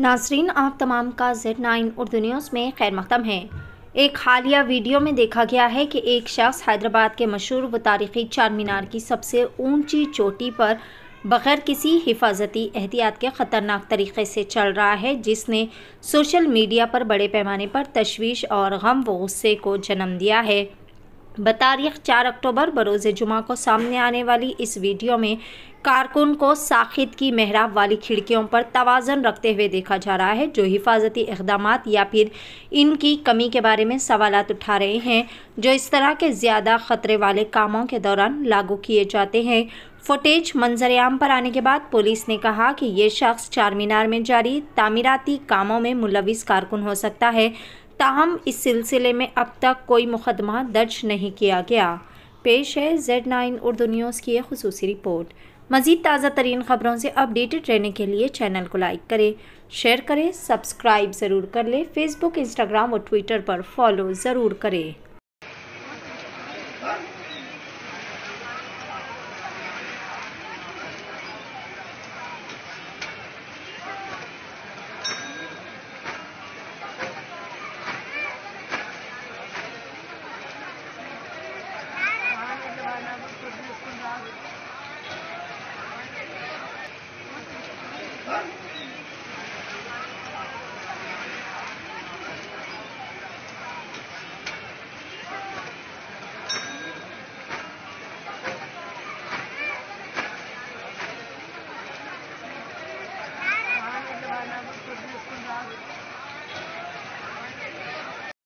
नाजरीन आप तमाम का जेड नाइन उर्दू न्यूज़ में खैर मकदम है एक हालिया वीडियो में देखा गया है कि एक शख्स हैदराबाद के मशहूर व तारीखी चार मीनार की सबसे ऊंची चोटी पर बगैर किसी हिफाजती एहतियात के ख़तरनाक तरीके से चल रहा है जिसने सोशल मीडिया पर बड़े पैमाने पर तशवीश और गम व गुस्से को जन्म दिया है बतारीख चार अक्टूबर बरोज़ जुमा को सामने आने वाली इस वीडियो में कारकुन को साखिद की मेहराब वाली खिड़कियों पर तोज़न रखते हुए देखा जा रहा है जो हिफाजती इकदाम या फिर इनकी कमी के बारे में सवाल उठा रहे हैं जो इस तरह के ज़्यादा ख़तरे वाले कामों के दौरान लागू किए जाते हैं फुटेज मंजरेआम पर आने के बाद पुलिस ने कहा कि ये शख्स चार मीनार में जारी तामीराती कामों में मुलविस कारकुन हो सकता है ताहम इस सिलसिले में अब तक कोई मुकदमा दर्ज नहीं किया गया पेश है जेड नाइन उर्दू न्यूज़ की एक खसूसी रिपोर्ट मज़ीद ताज़ा तरीन ख़बरों से अपडेटेड रहने के लिए चैनल को लाइक करें शेयर करें सब्सक्राइब ज़रूर कर लें फेसबुक इंस्टाग्राम और ट्विटर पर फॉलो ज़रूर करें